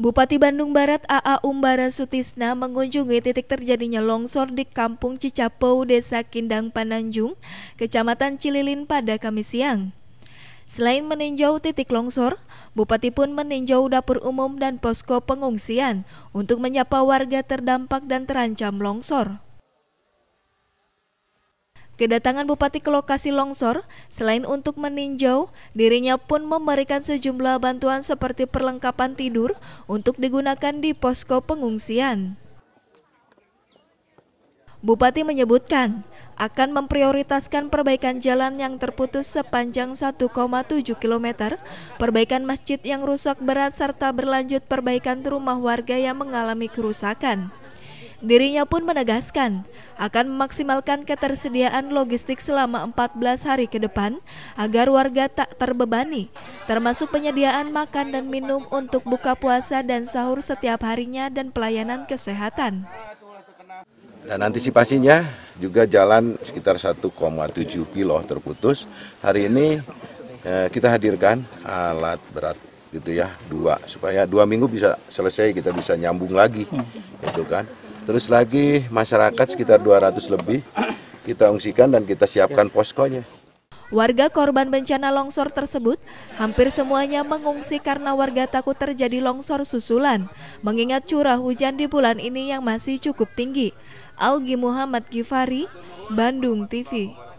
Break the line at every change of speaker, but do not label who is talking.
Bupati Bandung Barat AA Umbara Sutisna mengunjungi titik terjadinya longsor di Kampung Cicapau, Desa Kindang Pananjung, Kecamatan Cililin pada Kamis siang. Selain meninjau titik longsor, Bupati pun meninjau dapur umum dan posko pengungsian untuk menyapa warga terdampak dan terancam longsor. Kedatangan bupati ke lokasi longsor, selain untuk meninjau, dirinya pun memberikan sejumlah bantuan seperti perlengkapan tidur untuk digunakan di posko pengungsian. Bupati menyebutkan akan memprioritaskan perbaikan jalan yang terputus sepanjang 1,7 km, perbaikan masjid yang rusak berat serta berlanjut perbaikan rumah warga yang mengalami kerusakan. Dirinya pun menegaskan akan memaksimalkan ketersediaan logistik selama 14 hari ke depan agar warga tak terbebani, termasuk penyediaan makan dan minum untuk buka puasa dan sahur setiap harinya dan pelayanan kesehatan.
Dan antisipasinya juga jalan sekitar 1,7 kilo terputus. Hari ini eh, kita hadirkan alat berat gitu ya dua supaya dua minggu bisa selesai kita bisa nyambung lagi hmm. gitu kan Terus lagi masyarakat sekitar 200 lebih kita ungsikan dan kita siapkan poskonya.
Warga korban bencana longsor tersebut hampir semuanya mengungsi karena warga takut terjadi longsor susulan, mengingat curah hujan di bulan ini yang masih cukup tinggi. Algi Muhammad Gifari, Bandung TV.